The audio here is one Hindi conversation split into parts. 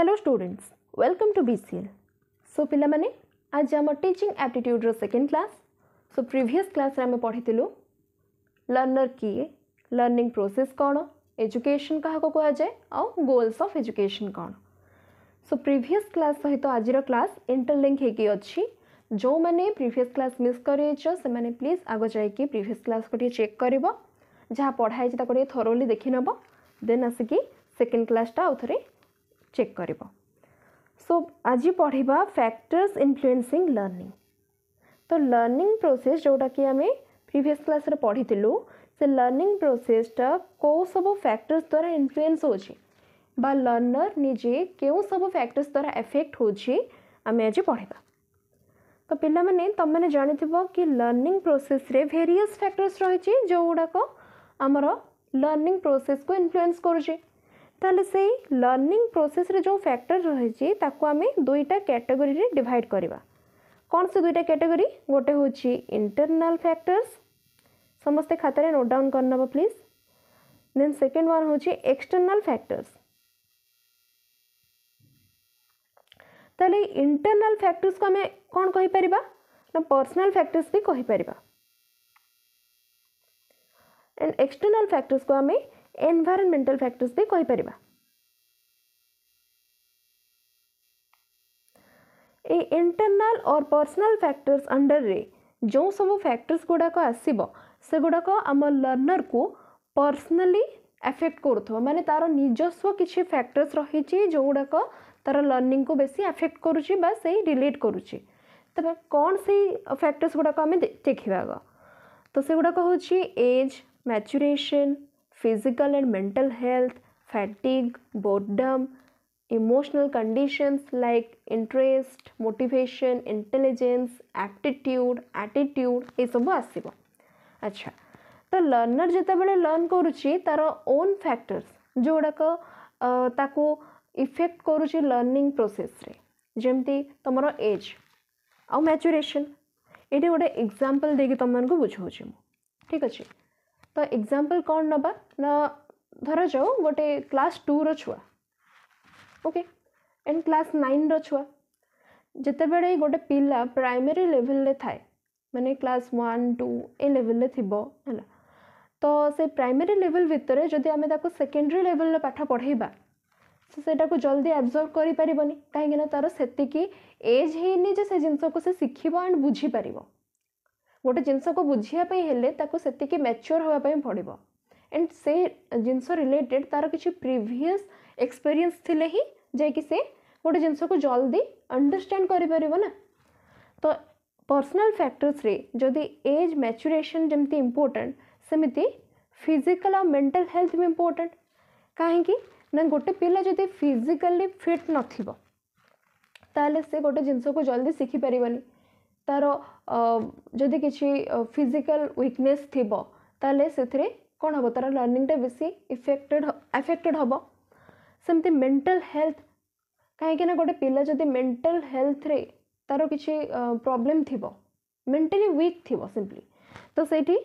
Hello students welcome to BCL so पाने आज आम teaching aptitude second class so previous class रे आम पढ़ी लर्नर किए लर्निंग प्रोसेस कौन एजुकेशन क्या कह जाए आउ गोल्स ऑफ एजुकेशन कौन सो प्रीवियस क्लास सहित आज क्लास इंटरलिंक हो प्रिस् क्लास मिस करे प्लीज आग जा प्रिभस क्लास को चेक कर जहाँ पढ़ाई थरोली देखने देन आसिकी सेकेंड क्लासटा आउ थ ଚେକ୍ କରିବ ସୋ ଆଜି ପଢ଼ିବା ଫ୍ୟାକ୍ଟର୍ସ ଇନଫ୍ଲୁଏନ୍ସିଂ ଲର୍ଣ୍ଣିଂ ତ ଲର୍ଣ୍ଣିଂ ପ୍ରୋସେସ୍ ଯେଉଁଟାକି ଆମେ ପ୍ରିଭିୟସ୍ କ୍ଲାସ୍ରେ ପଢ଼ିଥିଲୁ ସେ ଲର୍ଣ୍ଣିଂ ପ୍ରୋସେସ୍ଟା କେଉଁ ସବୁ ଫ୍ୟାକ୍ଟର୍ସ ଦ୍ୱାରା ଇନଫ୍ଲୁଏନ୍ସ ହେଉଛି ବା ଲର୍ଣ୍ଣର ନିଜେ କେଉଁ ସବୁ ଫ୍ୟାକ୍ଟର୍ସ ଦ୍ୱାରା ଏଫେକ୍ଟ ହେଉଛି ଆମେ ଆଜି ପଢ଼ିବା ତ ପିଲାମାନେ ତୁମମାନେ ଜାଣିଥିବ କି ଲର୍ଣ୍ଣିଂ ପ୍ରୋସେସ୍ରେ ଭେରିୟସ୍ ଫ୍ୟାକ୍ଟର୍ସ ରହିଛି ଯେଉଁଗୁଡ଼ାକ ଆମର ଲର୍ଣ୍ଣିଂ ପ୍ରୋସେସ୍କୁ ଇନଫ୍ଲୁଏନ୍ସ କରୁଛି ताले से लर्निंग प्रोसेस रे जो फैक्टर रही आम दुईटा कैटेगोरी रे डिवाइड करवा कौन से दुईटा कैटेगोरी गोटे हूँ इंटरनल फैक्टर्स समस्ते खातार नोट डाउन करना प्लीज देन सेकेंड वन हूँ एक्सटर्नाल फैक्टर्स तेल इंटरनल फैक्टर्स को आम कौन कहीपर ना पर्सनल फैक्टर्स भी कहीपर एंड एक्सटर्नाल फैक्टर्स को आम एनवायरमेंटल फैक्टर्स भी कहींपर ए इंटरनल और पर्सनल फैक्टर्स अंडर रे जो सब फैक्टर्स गुड़ाक आसब से गुड़ाक आम लर्नर को पर्सनली एफेक्ट कर मानने तार निजस्व किसी फैक्टर्स रही जो गुड़ाक तार लर्निंग को बेस एफेक्ट कर रिलेट करुच्चे कौन से फैक्टर्स गुड़ाक आम देखा तो से गुड़ाक हूँ age maturation physical and mental health, fatigue, boredom, emotional conditions like interest, motivation, intelligence, aptitude, attitude ଏସବୁ ଆସିବ ଆଚ୍ଛା ତ ଲର୍ଣ୍ଣର ଯେତେବେଳେ ଲର୍ଣ୍ଣ କରୁଛି ତା'ର ଓନ୍ ଫ୍ୟାକ୍ଟର୍ସ ଯେଉଁଗୁଡ଼ାକ ତାକୁ ଇଫେକ୍ଟ କରୁଛି ଲର୍ଣ୍ଣିଂ ପ୍ରୋସେସ୍ରେ ଯେମିତି ତୁମର ଏଜ୍ ଆଉ ମ୍ୟାଚୁରେସନ୍ ଏଇଠି ଗୋଟେ ଏକ୍ଜାମ୍ପଲ୍ ଦେଇକି ତୁମମାନଙ୍କୁ ବୁଝାଉଛି ମୁଁ ଠିକ୍ ଅଛି तो एग्जांपल कौन नबा ना धर जाओ गोटे क्लास टू रुआ ओके एंड क्लास नाइन रुआ जिते बड़े गोटे पिला प्राइमरी लेवल ले थाए मैंने क्लास वन टू ए लेवल ले थी है तो से प्राइमरी लेवल भितर जदि आम सेकेंडरी लेवल पाठ पढ़ेबा तो से जल्दी एबजर्व कर कहीं तार से एज है जिनस को से एंड बुझीपरबा गोटे जिनस को बुझापी से मैच्योर होगा पड़ो एंड से जिनस रिलेटेड तार किसी प्रिवियस एक्सपीरियंस थी ही जैकि से गोटे जिनस को जल्दी अंडरस्टाण करना तो पर्सनाल फैक्टर्स जदि एज मैचुरेसन जमी इम्पोर्टाट सेमती फिजिकाल आ मेटाल हेल्थ भी इम्पोर्टाट कहीं गोटे पिला जदि फिजिकाली फिट नाला से गोटे जिनस को जल्दी शिखिपरि तार जदि किसी फिजिकाल विकने थी तेल से कौन हम तार लर्णिंगटा बेस इफेक्टेड एफेक्टेड हम सेमती मेंटल हेल्थ कहीं गोटे पिला जदि मेंटल हेल्थ रे तार किसी प्रोब्लेम थी मेन्टाली विक थी सिंपली तो सही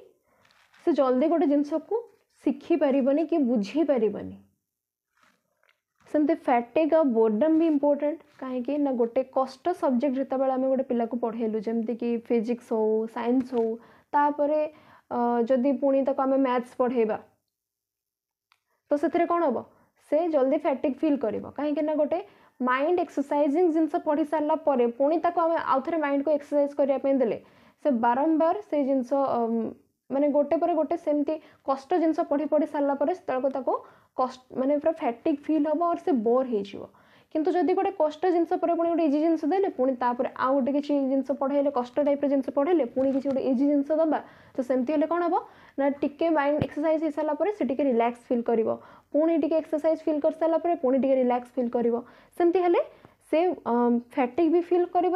से जल्दी गोटे जिनस को शिखिपरि कि बुझीपरि सेमती फैटिक आ बोर्डम भी इम्पोर्टाट कहीं गोटे कष्ट सब्जेक्ट जो आम गोटे पिला पढ़ेलु जमीक फिजिक्स हो सैंस होतापर जदि पुणी आम मैथ्स पढ़ेबा तो से कौन हम से जल्दी फैटिक फिल कर कहीं गोटे माइंड एक्सरसाइजिंग जिन पढ़ी सारापर पुणी आउ थे माइंड को एक्सरसाइज करने दे बारंबार से जिनस मैंने गोटे पर गोटे सेमती कष्ट जिन पढ़ी पढ़ी सारापर से कष्ट मानते पूरा फैटिक फिल हम और से बोर हो कितु जदि गोटे कष्ट जिन पुणी गोटे इजी जिनस दे पुणी आउ गए कि जिन पढ़े कष्ट टाइप जिन पढ़े पुणी किसी गोटे इजी जिन दबा तो सेमती हेल्ले कौन हम ना टी माइंड एक्सरसाइज हो सारापर से टी रिल्क्स फिल कर पुणी टी एक्सरसाइज फिल कर सारापर पुणी टी रिल्क्स फिल कर सेमती हेल्ले से फैटिक भी फिल कर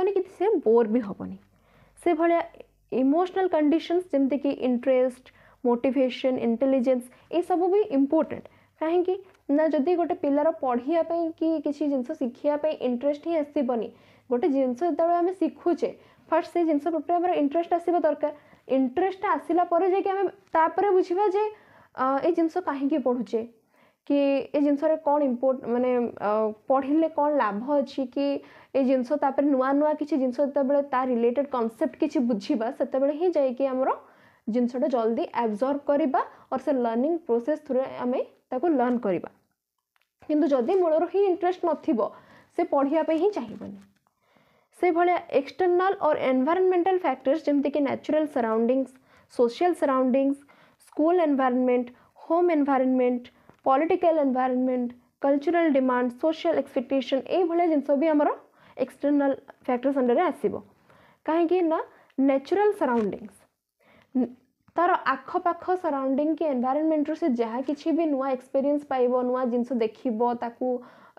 बोर भी हेनी से भाया ଇମୋସନାଲ କଣ୍ଡିସନ୍ସ ଯେମିତିକି ଇଣ୍ଟରେଷ୍ଟ ମୋଟିଭେସନ୍ ଇଣ୍ଟେଲିଜେନ୍ସ ଏସବୁ ବି ଇମ୍ପୋର୍ଟାଣ୍ଟ କାହିଁକି ନା ଯଦି ଗୋଟେ ପିଲାର ପଢ଼ିବା ପାଇଁ କି କିଛି ଜିନିଷ ଶିଖିବା ପାଇଁ ଇଣ୍ଟରେଷ୍ଟ ହିଁ ଆସିବନି ଗୋଟେ ଜିନିଷ ଯେତେବେଳେ ଆମେ ଶିଖୁଛେ ଫାର୍ଷ୍ଟ ସେ ଜିନିଷ ଉପରେ ଆମର ଇଣ୍ଟରେଷ୍ଟ ଆସିବା ଦରକାର ଇଣ୍ଟରେଷ୍ଟ ଆସିଲା ପରେ ଯାଇକି ଆମେ ତାପରେ ବୁଝିବା ଯେ ଏଇ ଜିନିଷ କାହିଁକି ପଢ଼ୁଛେ कि ये जिनसर कौन इम्पोर्ट मानने पढ़ले कौन लाभ अच्छी कि ये जिनस नुआ नुआ कि जिनस रिलेटेड कनसेप्ट कि बुझा से ही जामर जिनसटा जल्दी एब्जर्व करवा और से लर्णिंग प्रोसेस थ्रु आम लर्न करवा कि जदि मूल ही इंटरेस्ट नढ़ापे ही चाहबनी से भाया एक्सटर्नाल और एनवायरमेंटल फैक्टर्स जमीक natural surroundings social surroundings school environment home environment political environment cultural demand social expectation ये भाई जिनस भी आम एक्सटर्नाल फैक्टर्स अंडर आसो कहीं नाचुराल सराउंडिंगस तार आखपाख सराउंडिंग कि एनवायरमेंट रू से जहाँ कि नुआ एक्सपीरियंस पाइब नुआ जिन देख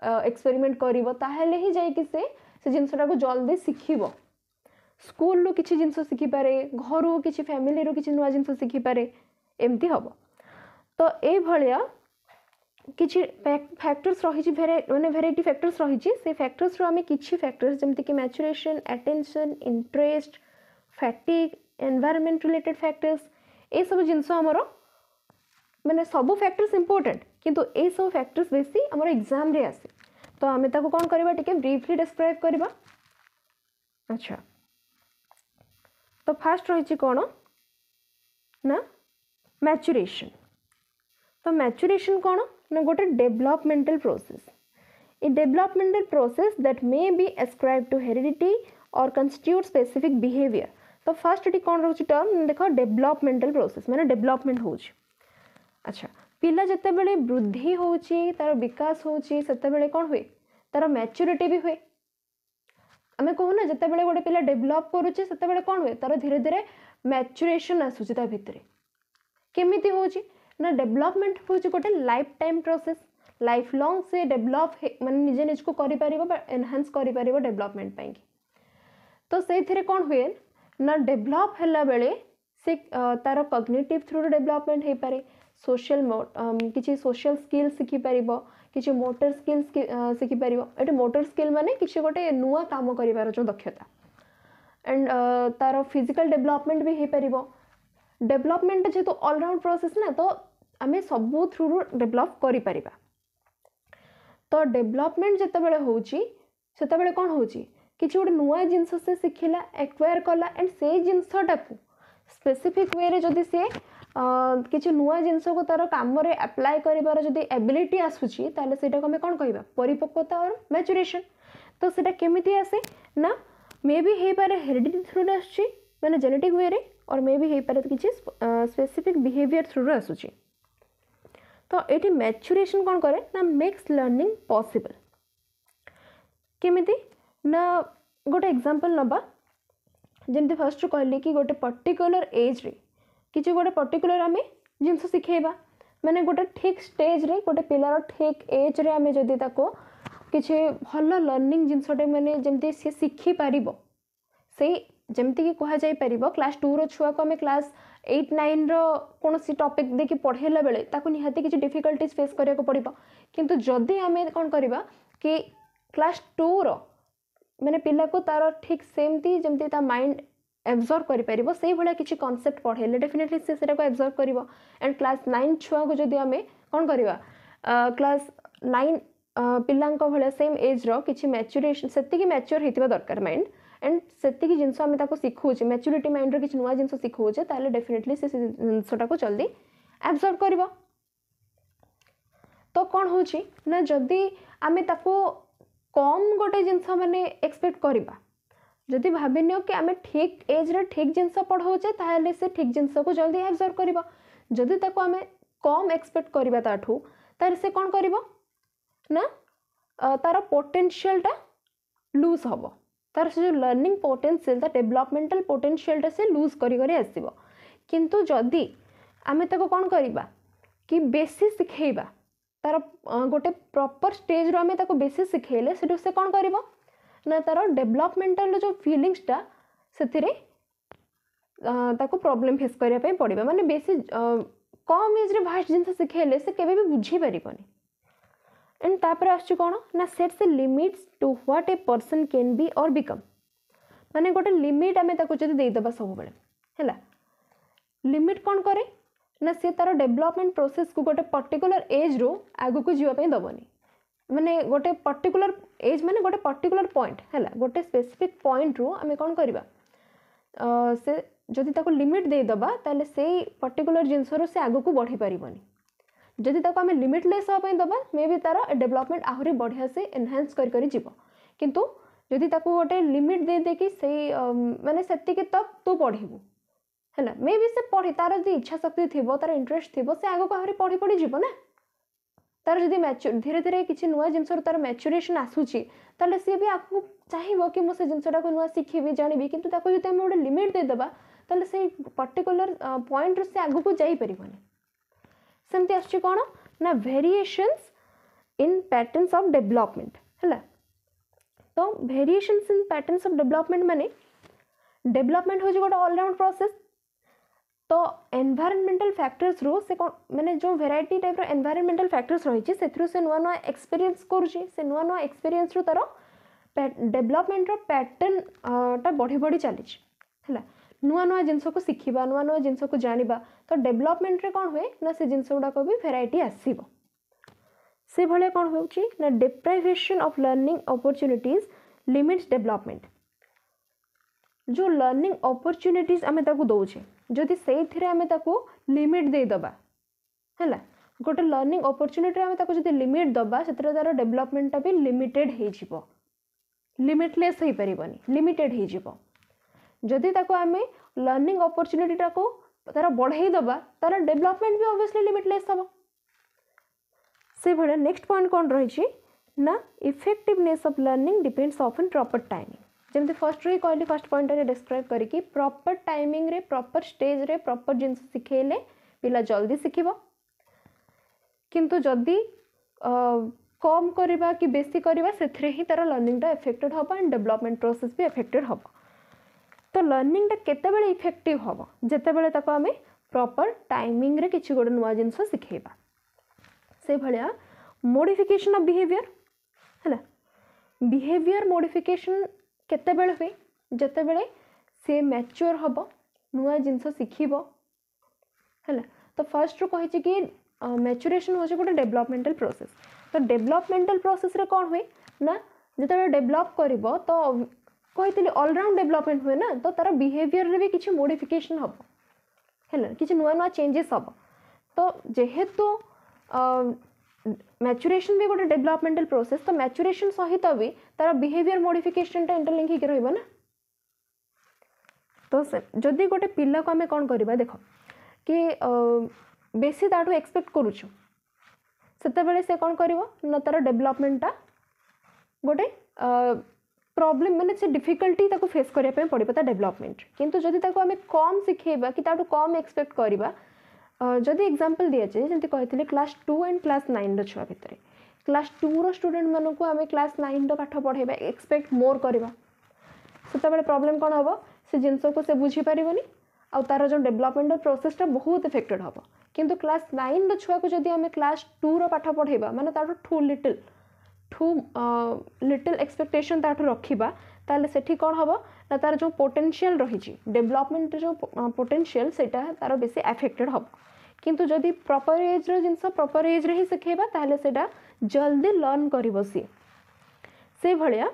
एक्सपेरिमेंट कर जिनसटा को जल्दी शिख स्कूल रु कि जिन शिखिपे घर कि फैमिली रू कि नुआ जिन शिखिपे एमती हम तो यह କିଛି ଫ୍ୟାକ୍ଟର୍ସ ରହିଛି ମାନେ ଭେରାଇଟି ଫ୍ୟାକ୍ଟର୍ସ ରହିଛି ସେ ଫ୍ୟାକ୍ଟର୍ସରୁ ଆମେ କିଛି ଫ୍ୟାକ୍ଟର୍ସ ଯେମିତିକି maturation attention interest fatigue environment related factors ଏସବୁ ଜିନିଷ ଆମର ମାନେ ସବୁ ଫ୍ୟାକ୍ଟର୍ସ ଇମ୍ପୋର୍ଟାଣ୍ଟ କିନ୍ତୁ ଏସବୁ ଫ୍ୟାକ୍ଟର୍ସ ବେଶୀ ଆମର ଏକ୍ଜାମ୍ରେ ଆସେ ତ ଆମେ ତାକୁ କ'ଣ କରିବା ଟିକେ ବ୍ରିଫଲି ଡେସ୍କ୍ରାଇବ୍ କରିବା ଆଚ୍ଛା ତ ଫାର୍ଷ୍ଟ ରହିଛି କ'ଣ ନା ମ୍ୟାଚୁରେସନ୍ ତ ମ୍ୟାଚୁରେସନ୍ କ'ଣ Now go to developmental process. A developmental process that may be ascribed to heredity or constitute specific behavior. तो फर्स्ट ये कौन रोचे टर्म देख डेभलपमेंटाल प्रोसेस मैंने डेभलपमेंट हो अच्छा ପିଲା ଯେତେବେଳେ ବୃଦ୍ଧି ହେଉଛି ତା'ର ବିକାଶ ହେଉଛି ସେତେବେଳେ କ'ଣ ହୁଏ ତା'ର ମ୍ୟାଚୁରିଟି ବି ହୁଏ ଆମେ କହୁନା ଯେତେବେଳେ ଗୋଟେ ପିଲା ଡେଭଲପ୍ କରୁଛି ସେତେବେଳେ କ'ଣ ହୁଏ ତା'ର ଧୀରେ ଧୀରେ ମ୍ୟାଚୁରେସନ୍ ଆସୁଛି ତା ଭିତରେ କେମିତି ହେଉଛି ना डेभलपमेंट हूँ गोटे life time process life long से डेभलप मैंने निजे निज को एनहांस कर डेभलपमेंट पाई तो से कौन हुए ना डेभलप है से तार कग्नेटिव थ्रु डेभलपमेंट हो पाए सोशियाल किसी सोशल स्किल शिखिपार किसी मोटर स्किल शिखिपार ये मोटर स्किल मानने कि गोटे नुआ कम कर दक्षता एंड तार फिजिकाल डेभलपमेंट भी हो पार डेभलपमेंट जेहतु अलराउंड प्रोसेस ना तो आम सब थ्रु रु डेभलप कर तो डेभलपमेंट जितेबले होते कौन हो कि गोटे नुआ जिन से शिखला एक्वयर कला एंड से जिनसटा को स्पेसीफिक वे रे जदि से कि नुआ जिनस को तार कम एप्लाय कर एबिलिटी आसूँ सेटा को आम कौन कहपक्वता और मैचुरेसन तो सीटा केमी आसे ना मे भी हो पारे हेरिडिट थ्रु रु मैंने जेनेटिक वे और मे बी हो पारे किसी स्पेसीफिक बिहेयर थ्रु रु आसूँ तो ये मैच्युरेसन कौन कै ना मेक्स लर्णिंग पसिबल केमी ना गोटे एग्जांपल नवा जमी फर्स्ट कहली कि गोटे पर्टिकुलर एज रे कि गोटे पर्टिकुलर आम जिन शिखेबा मैंने गोटे ठीक स्टेज रे गोटे पिलार ठीक एज रे आम जब किसी भल लर्णिंग जिनसटे मैंने जमी सी शिखिपार से जमीक कह जाए पार क्लास टू रुआ को आम क्लास एट नाइन रोसी टपिक देखिए पढ़ेला बेले निहाती डिफिकल्टीज फेस करने को पड़ा किंतु जदि आम कौन करवा क्लास टू रे पा को तार ठीक सेमती जमी माइंड एब्जर्व भाया किसी कनसेप्ट पढ़े डेफिनेटली सी से एब्जर्व कर एंड क्लास नाइन छुआ को जब आम कौन करवा क्लास नाइन पिला सेम एज्र कि मैच्युरेसन से मैच्योर दरकार माइंड एंड से जिन शिखुचे मैच्युरी माइंड रिच नुआ जिन शिखुचे तो डेफिनेटली से जिनसा को जल्दी एबजर्व कर तो कौन हो जदि आम कम गोटे जिन मैंने एक्सपेक्ट करवा जदि भाव कि आम ठीक एज्रे ठीक जिनस पढ़ाऊे तो ठीक जिनस को जल्दी एबजर्व कर जदि ताक आम कम एक्सपेक्ट करवा से कौन कर ना तार पोटेनसीयलटा लुज हाँ तार से जो लर्निंग पोटेनसीयल डेभलपमेंटाल पोटेनसीयल से लुज करसु जदि आम कौन करवा कि बेसी शिखेवा तार गोटे प्रपर स्टेज रु आम बेसी शिखेले से कौन कर तार डेभलपमेंटाल जो फिलिंगसटा से प्रोब्लेम फेस करने पड़ा मानते बेसी कम एज्रे फास्ट जिन शिखेले से केवे भी बुझे पार्बनी एंड तापर आसान ना सेट्स से limits to what a person can be और बिकम मैंने गोटे लिमिट आम देद सब बड़े है लिमिट कौन कै ना सी तार डेभलपमेंट प्रोसेस को गोटे पर्टिकुलर एज रु आगक जावाई दबनी मैंने गोटे पर्टिकुलर एज मैंने गोटे पर्टिकुलर पॉइंट है गोटे स्पेसीफिक पॉइंट रु आम कौन करवा से जदि लिमिट देदा तो पर्टिकुलर जिनसर से आगक बढ़ी पार्बनी जदि तक आम लिमिटलेस हाँपी दबा मे भी तार डेभलपमेंट आहरी बढ़िया से एनहांस कर गोटे लिमिट दे दे कि मानते से तक तू पढ़ू है मे भी से पढ़ तार जो इच्छा थी तार इंटरेस्ट थी से आगे आहरी पढ़ी पढ़ी जब ना तार जो मैच्योर धीरे धीरे किसी नुआ जिन तार मैच्युरेसन आसूल सी भी आगे चाहिए कि मुझे जिनसटा को शिखी जानवी कितना जो गोटे लिमिट देदे तो पर्टिकुलर पॉइंट से आगे जापरबानी सेमती आस variations in patterns of development है तो variations in patterns of development मैंने डेभलपमेंट हूँ गोटे अलराउंड प्रोसेस तो एनभारमेंटाल फैक्टर्स रू से कौन मैंने जो भेर टाइप एनभारमेंटाल फैक्टर्स रही है से नुआ नुआ एक्सपीरियंस कर नुआ नुआ एक्सपीरियंस रू तर डेभलपमेंट पैटर्न टा बढ़ी बढ़ी चली ନୂଆ ନୂଆ ଜିନିଷକୁ ଶିଖିବା ନୂଆ ନୂଆ ଜିନିଷକୁ ଜାଣିବା ତ ଡେଭଲପମେଣ୍ଟରେ କ'ଣ ହୁଏ ନା ସେ ଜିନିଷ ଗୁଡ଼ାକ ବି ଭେରାଇଟି ଆସିବ ସେଭଳିଆ କ'ଣ ହେଉଛି ନା deprivation of learning opportunities limits development ଯେଉଁ ଲର୍ଣ୍ଣିଂ ଅପରଚ୍ୟୁନିଟିଜ୍ ଆମେ ତାକୁ ଦେଉଛେ ଯଦି ସେଇଥିରେ ଆମେ ତାକୁ ଲିମିଟ୍ ଦେଇଦେବା ହେଲା ଗୋଟେ ଲର୍ଣ୍ଣିଂ ଅପରଚ୍ୟୁନିଟିରେ ଆମେ ତାକୁ ଯଦି ଲିମିଟ୍ ଦେବା ସେଥିରେ ତା'ର ଡେଭଲପମେଣ୍ଟଟା ବି ଲିମିଟେଡ଼୍ ହେଇଯିବ ଲିମିଟଲେସ୍ ହେଇପାରିବନି ଲିମିଟେଡ଼୍ ହେଇଯିବ जदि आम लर्णिंग अपरच्युनिटा को तर बढ़ेदे तार डेभलपमेंट भी अभीयसली लिमिटलेस हम से भाया नेक्स्ट पॉइंट कौन रही ना effectiveness of learning depends of in proper timing जमी फर्स्ट रू कह फर्स्ट पॉइंट डिस्क्राइब करी प्रॉपर टाइमिंग रे प्रॉपर स्टेज रे प्रॉपर जिन शिखेले पिला जल्दी शिख किंतु जदि कम करवा कि बेसी करवा से ही तर लर्णिंगटा एफेक्टेड हम एंड डेभलपमेंट प्रोसेस भी एफेक्टेड हम तो लर्णिंगटा के इफेक्टिव हम जिते आम प्रपर टाइमिंग कि गोटे नुआ जिन शिखेबा से भाया मोडिफिकेशन अफ बिहेयर है बिहेयर मोडिफिकेशन केतबाला हुए जिते से मैच्योर हम नुआ जिन शिख है तो फास्ट रू कही कि मैच्युरेसन हो गए डेभलपमेंटाल प्रोसेस तो डेभलपमेंटाल प्रोसेस कौन हुए ना जो डेभलप कर तो କହିଥିଲି ଅଲରାଉଣ୍ଡ ଡେଭଲପମେଣ୍ଟ ହୁଏ ନା ତ ତା'ର ବିହେଭିଅର୍ରେ ବି କିଛି ମୋଡ଼ିଫିକେସନ୍ ହେବ ହେଲା କିଛି ନୂଆ ନୂଆ ଚେଞ୍ଜେସ୍ ହେବ ତ ଯେହେତୁ ମ୍ୟାଚୁରେସନ୍ ବି ଗୋଟେ ଡେଭଲପମେଣ୍ଟାଲ ପ୍ରୋସେସ୍ ତ ମ୍ୟାଚୁରେସନ୍ ସହିତ ବି ତା'ର ବିହେଭିଅର୍ ମୋଡ଼ିଫିକେସନ୍ଟା ଇଣ୍ଟରଲିଙ୍କ୍ ହେଇକି ରହିବ ନା ତ ଯଦି ଗୋଟେ ପିଲାକୁ ଆମେ କ'ଣ କରିବା ଦେଖ କି ବେଶୀ ତା'ଠୁ ଏକ୍ସପେକ୍ଟ କରୁଛୁ ସେତେବେଳେ ସେ କ'ଣ କରିବ ନା ତା'ର ଡେଭଲପମେଣ୍ଟଟା ଗୋଟେ ପ୍ରୋବ୍ଲେମ୍ ମାନେ ସେ ଡିଫିକଲ୍ଟି ତାକୁ ଫେସ୍ କରିବା ପାଇଁ ପଡ଼ିବ ତା ଡେଭଲପମେଣ୍ଟ କିନ୍ତୁ ଯଦି ତାକୁ ଆମେ କମ୍ ଶିଖେଇବା କି ତାଠୁ କମ୍ ଏକ୍ସପେକ୍ଟ କରିବା ଯଦି ଏକ୍ଜାମ୍ପଲ୍ ଦିଆଯାଏ ଯେମିତି କହିଥିଲେ କ୍ଲାସ୍ ଟୁ ଆଣ୍ଡ କ୍ଲାସ୍ ନାଇନ୍ର ଛୁଆ ଭିତରେ କ୍ଲାସ୍ ଟୁର ଷ୍ଟୁଡେଣ୍ଟମାନଙ୍କୁ ଆମେ କ୍ଲାସ୍ ନାଇନ୍ର ପାଠ ପଢ଼ାଇବା ଏକ୍ସପେକ୍ଟ ମୋର୍ କରିବା ସେତେବେଳେ ପ୍ରୋବ୍ଲେମ୍ କ'ଣ ହେବ ସେ ଜିନିଷକୁ ସେ ବୁଝିପାରିବନି ଆଉ ତା'ର ଯେଉଁ ଡେଭଲପମେଣ୍ଟର ପ୍ରୋସେସ୍ଟା ବହୁତ ଏଫେକ୍ଟେଡ଼୍ ହେବ କିନ୍ତୁ କ୍ଲାସ୍ ନାଇନ୍ର ଛୁଆକୁ ଯଦି ଆମେ କ୍ଲାସ୍ ଟୁର ପାଠ ପଢ଼ାଇବା ମାନେ ତା'ଠୁ ଠୁ ଲିଟିଲ୍ ଠୁ ଲିଟିଲ୍ ଏକ୍ସପେକ୍ଟେସନ୍ ତା'ଠୁ ରଖିବା ତାହେଲେ ସେଠି କ'ଣ ହେବ ନା ତା'ର ଯେଉଁ ପୋଟେନସିଆଲ୍ ରହିଛି ଡେଭଲପମେଣ୍ଟର ଯେଉଁ ପୋଟେନସିଆଲ୍ ସେଇଟା ତା'ର ବେଶୀ ଆଫେକ୍ଟେଡ଼୍ ହେବ କିନ୍ତୁ ଯଦି ପ୍ରପର୍ ଏଜ୍ର ଜିନିଷ ପ୍ରପର୍ ଏଜ୍ରେ ହିଁ ଶିଖେଇବା ତାହେଲେ ସେଇଟା ଜଲ୍ଦି ଲର୍ଣ୍ଣ କରିବ ସିଏ ସେଇଭଳିଆ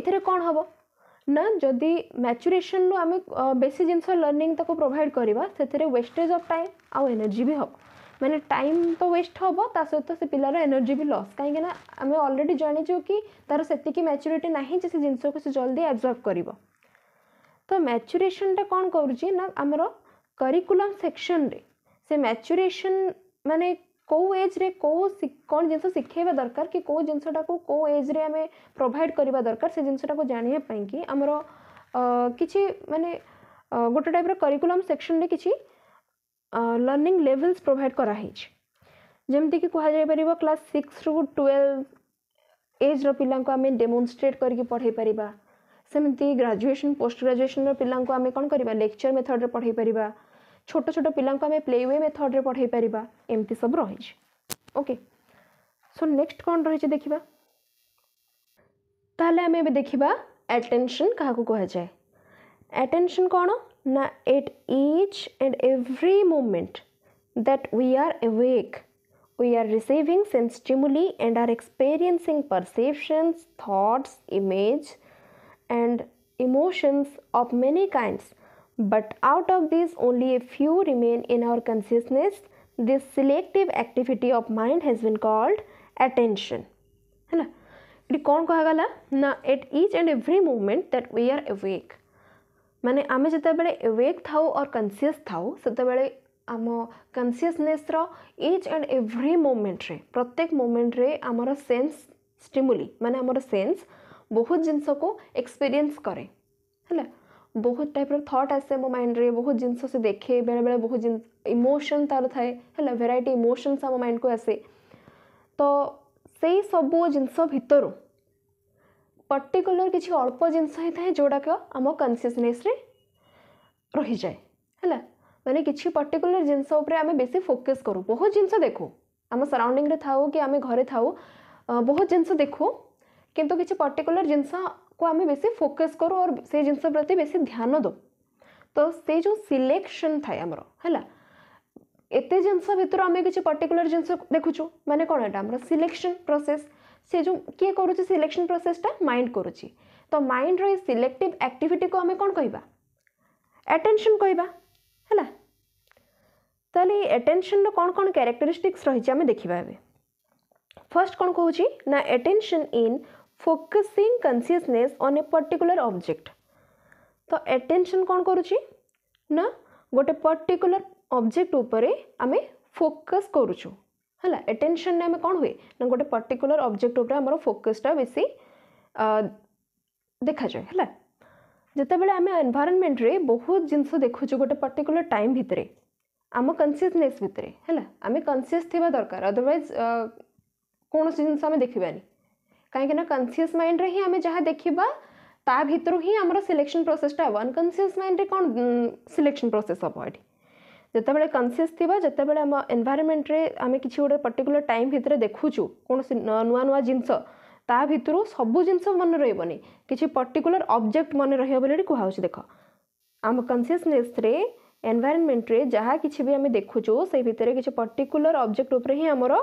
ଏଥିରେ କ'ଣ ହେବ ନା ଯଦି ମ୍ୟାଚୁରେସନ୍ରୁ ଆମେ ବେଶୀ ଜିନିଷ ଲର୍ଣ୍ଣିଂ ତାକୁ ପ୍ରୋଭାଇଡ଼ କରିବା ସେଥିରେ ୱେଷ୍ଟେଜ୍ ଅଫ୍ ଟାଇମ୍ ଆଉ ଏନର୍ଜି ବି ହେବ मैंने टाइम तो वेस्ट हम ता सहित से पिलार एनर्जी भी लस कहीं आम अलरेडी जानीचु कि तार से मैच्यूरी ना जे जिनस को जल्दी एबजर्व कर तो मैच्यूरेसन टा कौन करमर करिकुलम सेक्शन रे से मैच्यूरेसन मानने कौ एज्रे कौ कौन जिन शिखेबा दरकार कि कौ जिन को कौ एज्रे आम प्रोभाइड करवा दरकार से जिनसटा को कि आमर कि मानने गोटे टाइप रिकुलम सेक्शन में किसी ଲର୍ଣ୍ଣିଂ ଲେଭେଲ୍ସ ପ୍ରୋଭାଇଡ଼ କରାହେଇଛି ଯେମିତିକି କୁହାଯାଇପାରିବ କ୍ଲାସ୍ ସିକ୍ସରୁ ଟୁଏଲ୍ଭ ଏଜ୍ର ପିଲାଙ୍କୁ ଆମେ ଡେମୋନଷ୍ଟ୍ରେଟ୍ କରିକି ପଢ଼ାଇ ପାରିବା ସେମିତି ଗ୍ରାଜୁଏସନ୍ ପୋଷ୍ଟ ଗ୍ରାଜୁଏସନ୍ର ପିଲାଙ୍କୁ ଆମେ କ'ଣ କରିବା ଲେକ୍ଚର୍ ମେଥଡ଼୍ରେ ପଢ଼ାଇ ପାରିବା ଛୋଟ ଛୋଟ ପିଲାଙ୍କୁ ଆମେ ପ୍ଲେୱେ ମେଥଡ଼୍ରେ ପଢ଼ାଇ ପାରିବା ଏମିତି ସବୁ ରହିଛି ଓକେ ସୋ ନେକ୍ସଟ କ'ଣ ରହିଛି ଦେଖିବା ତାହେଲେ ଆମେ ଏବେ ଦେଖିବା ଆଟେନସନ୍ କାହାକୁ କୁହାଯାଏ ଆଟେନସନ୍ କ'ଣ Now, at each and every moment that we are awake, we are receiving sense stimuli and are experiencing perceptions, thoughts, image, and emotions of many kinds. But out of these, only a few remain in our consciousness. This selective activity of mind has been called attention. है ना कौन कहा गला ना at each and every moment that we are awake ମାନେ ଆମେ ଯେତେବେଳେ ଏୱେକ୍ ଥାଉ ଅର୍ କନସିୟସ୍ ଥାଉ ସେତେବେଳେ ଆମ କନସିୟସନେସ୍ର ଇଚ୍ ଆଣ୍ଡ ଏଭ୍ରି ମୋମେଣ୍ଟରେ ପ୍ରତ୍ୟେକ ମୋମେଣ୍ଟରେ ଆମର ସେନ୍ସ ଷ୍ଟିମୁଲି ମାନେ ଆମର ସେନ୍ସ ବହୁତ ଜିନିଷକୁ ଏକ୍ସପିରିଏନ୍ସ କରେ ହେଲା ବହୁତ ଟାଇପ୍ର ଥଟ୍ ଆସେ ମୋ ମାଇଣ୍ଡରେ ବହୁତ ଜିନିଷ ସେ ଦେଖେ ବେଳେବେଳେ ବହୁତ ଇମୋସନ୍ ତା'ର ଥାଏ ହେଲା ଭେରାଇଟି ଇମୋସନ୍ସ ଆମ ମାଇଣ୍ଡକୁ ଆସେ ତ ସେଇ ସବୁ ଜିନିଷ ଭିତରୁ पर्टिकुलर किसी अल्प जिनस जोटाक आम कनसीयस रही जाए है मैंने किसी पर्टिकुलर जिनस बेस फोकस करूँ बहुत जिन देखू आम सराउंडिंग थाऊ कि आम घरे था बहुत जिनस देखू कितु किसी पर्टिकुलर जिनस को आम बेस फोकस करूँ और से जिन प्रति बेस ध्यान दू तो से जो सिलेक्शन थाए आमर है एत जिनस भितर आम कि पर्टिकुलर जिन देखु मैंने कौन एटा सिलेक्शन प्रोसेस সে যে কি করুছি সিলেকশন প্রোসেসটা মাইন্ড করুছি তো মাইন্ডর এই সিলেক্টিভ আক্টিভিটিকে আমি কোণ কহবা আটেনশন কহবা হ্যাঁ তাহলে এই আটেনশনর কোণ কোণ ক্যারেক্টরিস্টিক্স রয়েছে আমি দেখিবা এবে ফার্স্ট কোণ কହୁছি না attention in focusing consciousness on a particular object তো আটেনশন কোণ করুছি না গোটে পর্টিকুলার অবজেক্ট উপরে আমি ফোকস করুছু ହେଲା ଆଟେନସନ୍ରେ ଆମେ କ'ଣ ହୁଏ ନା ଗୋଟେ ପର୍ଟିକୁଲାର ଅବଜେକ୍ଟ ଉପରେ ଆମର ଫୋକସ୍ଟା ବେଶୀ ଦେଖାଯାଏ ହେଲା ଯେତେବେଳେ ଆମେ ଏନ୍ଭାରନମେଣ୍ଟରେ ବହୁତ ଜିନିଷ ଦେଖୁଛୁ ଗୋଟେ ପର୍ଟିକୁଲାର ଟାଇମ୍ ଭିତରେ ଆମ କନସିୟସନେସ୍ ଭିତରେ ହେଲା ଆମେ କନସିୟସ୍ ଥିବା ଦରକାର ଅଦରୱାଇଜ୍ କୌଣସି ଜିନିଷ ଆମେ ଦେଖିବାନି କାହିଁକିନା କନସିୟସ୍ ମାଇଣ୍ଡରେ ହିଁ ଆମେ ଯାହା ଦେଖିବା ତା ଭିତରୁ ହିଁ ଆମର ସିଲେକ୍ସନ୍ ପ୍ରୋସେସ୍ଟା ହେବ ଅନକନସିୟସ୍ ମାଇଣ୍ଡରେ କ'ଣ ସିଲେକ୍ସନ୍ ପ୍ରୋସେସ୍ ହେବ ଏଠି ଯେତେବେଳେ କନସିୟସ୍ ଥିବା ଯେତେବେଳେ ଆମ ଏନ୍ଭାରମେଣ୍ଟରେ ଆମେ କିଛି ଗୋଟେ ପର୍ଟିକୁଲାର ଟାଇମ୍ ଭିତରେ ଦେଖୁଛୁ କୌଣସି ନୂଆ ନୂଆ ଜିନିଷ ତା ଭିତରୁ ସବୁ ଜିନିଷ ମନେ ରହିବନି କିଛି ପର୍ଟିକୁଲାର ଅବଜେକ୍ଟ ମନେ ରହିବ ବୋଲି ଏଠି କୁହାହେଉଛି ଦେଖ ଆମ କନସିୟସନେସ୍ରେ ଏନ୍ଭାରମେଣ୍ଟରେ ଯାହା କିଛି ବି ଆମେ ଦେଖୁଛୁ ସେଇ ଭିତରେ କିଛି ପର୍ଟିକୁଲାର ଅବଜେକ୍ଟ ଉପରେ ହିଁ ଆମର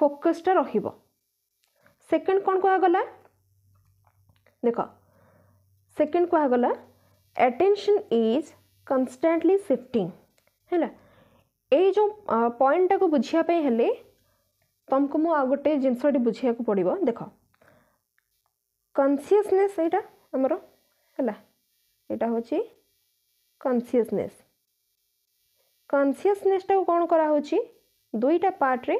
ଫୋକସ୍ଟା ରହିବ ସେକେଣ୍ଡ କ'ଣ କୁହାଗଲା ଦେଖ ସେକେଣ୍ଡ କୁହାଗଲା ଆଟେନସନ୍ ଇଜ୍ କନଷ୍ଟାଣ୍ଟଲି ସିଫ୍ଟିଂ ହେଲା ଏଇ ଯେଉଁ ପଏଣ୍ଟଟାକୁ ବୁଝିବା ପାଇଁ ହେଲେ ତୁମକୁ ମୁଁ ଆଉ ଗୋଟେ ଜିନିଷଟି ବୁଝିବାକୁ ପଡ଼ିବ ଦେଖ କନସିୟସନେସ୍ ଏଇଟା ଆମର ହେଲା ଏଇଟା ହେଉଛି କନସିୟସନେସ୍ କନସିୟସନେସ୍ଟାକୁ କ'ଣ କରାହେଉଛି ଦୁଇଟା ପାର୍ଟରେ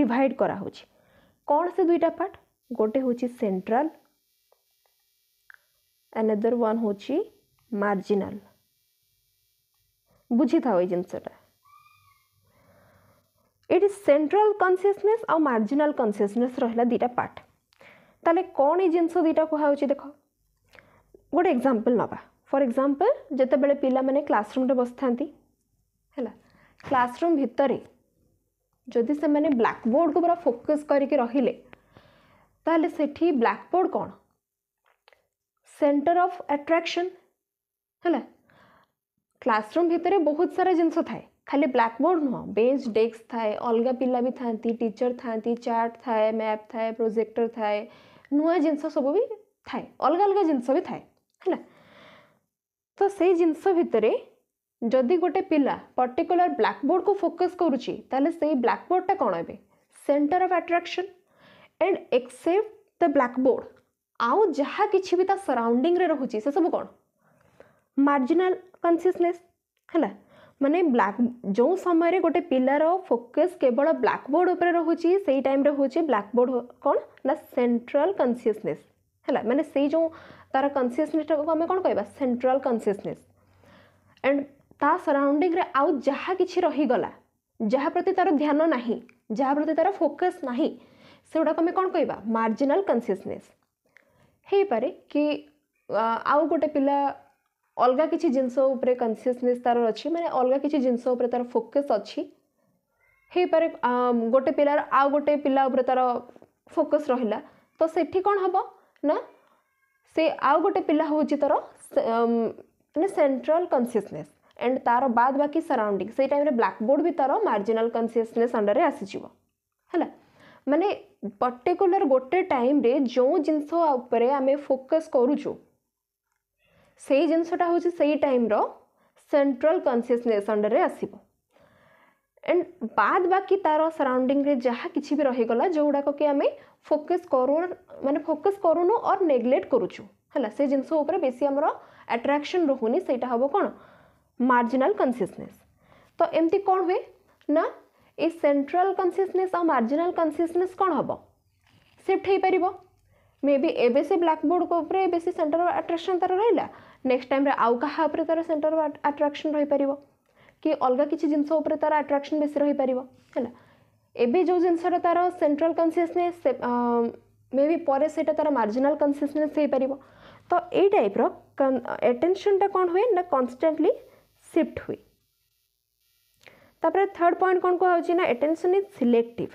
ଡିଭାଇଡ଼ କରାହେଉଛି କ'ଣ ସେ ଦୁଇଟା ପାର୍ଟ ଗୋଟେ ହେଉଛି ସେଣ୍ଟ୍ରାଲ ଆନାଦର ୱାନ୍ ହେଉଛି ମାର୍ଜିନାଲ बुझी था जिनसटा it is central marginal consciousness रहा दुटा पार्ट ताले कौन ये जिनस दुटा कहा देख गोटे एग्जाम्पल नवा फर एग्जाम्पल जिते बड़े पिला क्लासरूम बस था क्लासरूम भितर जदि से मैंने ब्लाकबोर्ड को पूरा फोकस करके रे ब्लाकबोर्ड कौन सेंटर ऑफ अट्रैक्शन है क्लासरूम भितर बहुत सारा जिनस थाए खाली ब्लाकबोर्ड नुह बेच डेस्क थाए अलग पिला भी था टीचर था चार्ट थाए मैप थाए प्रोजेक्टर थाए नुआ जिनस सब भी थाए अलग अलग जिनस भी थाए है तो से जिन भितर जदि गोटे पिला पर्टिकुलर ब्लाकबोर्ड को फोकस करुच्चे से ब्लाकबोर्डटा कौन एवं centre of attraction and except the blackboard आउ जहाँ कि भी सराउंडिंग रोचे से सब कौन मार्जिनाल कनसीयसने है मानने ब्लाक जो समय गोटे पिलार फोकस केवल ब्लाकबोर्ड से टाइम हो ब्लाकबोर्ड कौन ना सेट्राल कनसीयसने मैंने से जो तार कनसीयसने को आम कौन कह सेट्राल कनसीयसने एंड ता सराउंडिंग आउ जहा कि रहीगला जहाँ प्रति तार ध्यान ना जहाँ प्रति तार फोकस ना से गुड़ाक आम कौन कह मार्जिनाल कनसीयसने कि आउ गोटे पिला ଅଲଗା କିଛି ଜିନିଷ ଉପରେ କନସିୟସନେସ୍ ତା'ର ଅଛି ମାନେ ଅଲଗା କିଛି ଜିନିଷ ଉପରେ ତା'ର ଫୋକସ୍ ଅଛି ହେଇପାରେ ଗୋଟେ ପିଲାର ଆଉ ଗୋଟେ ପିଲା ଉପରେ ତା'ର ଫୋକସ୍ ରହିଲା ତ ସେଠି କ'ଣ ହେବ ନା ସେ ଆଉ ଗୋଟେ ପିଲା ହେଉଛି ତା'ର ମାନେ ସେଣ୍ଟ୍ରାଲ୍ କନସିୟସନେସ୍ ଆଣ୍ଡ ତା'ର ବାଦ ବାକି ସରାଉଣ୍ଡିଂ ସେଇ ଟାଇମ୍ରେ ବ୍ଲାକ୍ବୋର୍ଡ଼ ବି ତା'ର ମାର୍ଜିନାଲ୍ କନସିୟସନେସ୍ ଅଣ୍ଡରରେ ଆସିଯିବ ହେଲା ମାନେ ପର୍ଟିକୁଲାର ଗୋଟେ ଟାଇମ୍ରେ ଯେଉଁ ଜିନିଷ ଉପରେ ଆମେ ଫୋକସ୍ କରୁଛୁ से जिनसटा हूँ से टाइम रेन्ट्राल कनसीयसने अंडर आस एंड बाद बाकी तार सराउंडिंग रे जहाँ कि रहीगला जो गुड़ाक कि आम फोकस कर मानते फोकस करूनु और नेग्लेक्ट करुचु जिनस बेस आट्राक्शन रोनी से हम कौन मार्जिनाल कनसीयसने तो एमती कौन हुए ना ये सेन्ट्राल कनसीयसने मार्जिनाल कनसीयसने कौन हम सिफ्ट हो पार मे बी ए ब्लाकबोर्ड बेस सेन्टर आट्राक्शन तर रहा ନେକ୍ସଟ ଟାଇମ୍ରେ ଆଉ କାହା ଉପରେ ତା'ର ସେଣ୍ଟର ଆଟ୍ରାକ୍ସନ୍ ରହିପାରିବ କି ଅଲଗା କିଛି ଜିନିଷ ଉପରେ ତା'ର ଆଟ୍ରାକ୍ସନ୍ ବେଶୀ ରହିପାରିବ ହେଲା ଏବେ ଯେଉଁ ଜିନିଷଟା ତା'ର ସେଣ୍ଟ୍ରାଲ କନସିୟସନେସ୍ ମେ ବି ପରେ ସେଇଟା ତା'ର ମାର୍ଜିନାଲ କନସିୟସନେସ୍ ହେଇପାରିବ ତ ଏଇ ଟାଇପ୍ର ଆଟେନସନ୍ଟା କ'ଣ ହୁଏ ନା କନଷ୍ଟାଣ୍ଟଲି ସିଫ୍ଟ ହୁଏ ତାପରେ ଥାର୍ଡ଼ ପଏଣ୍ଟ କ'ଣ କୁହାହେଉଛି ନା ଆଟେନସନ୍ ଇଜ୍ ସିଲେକ୍ଟିଭ୍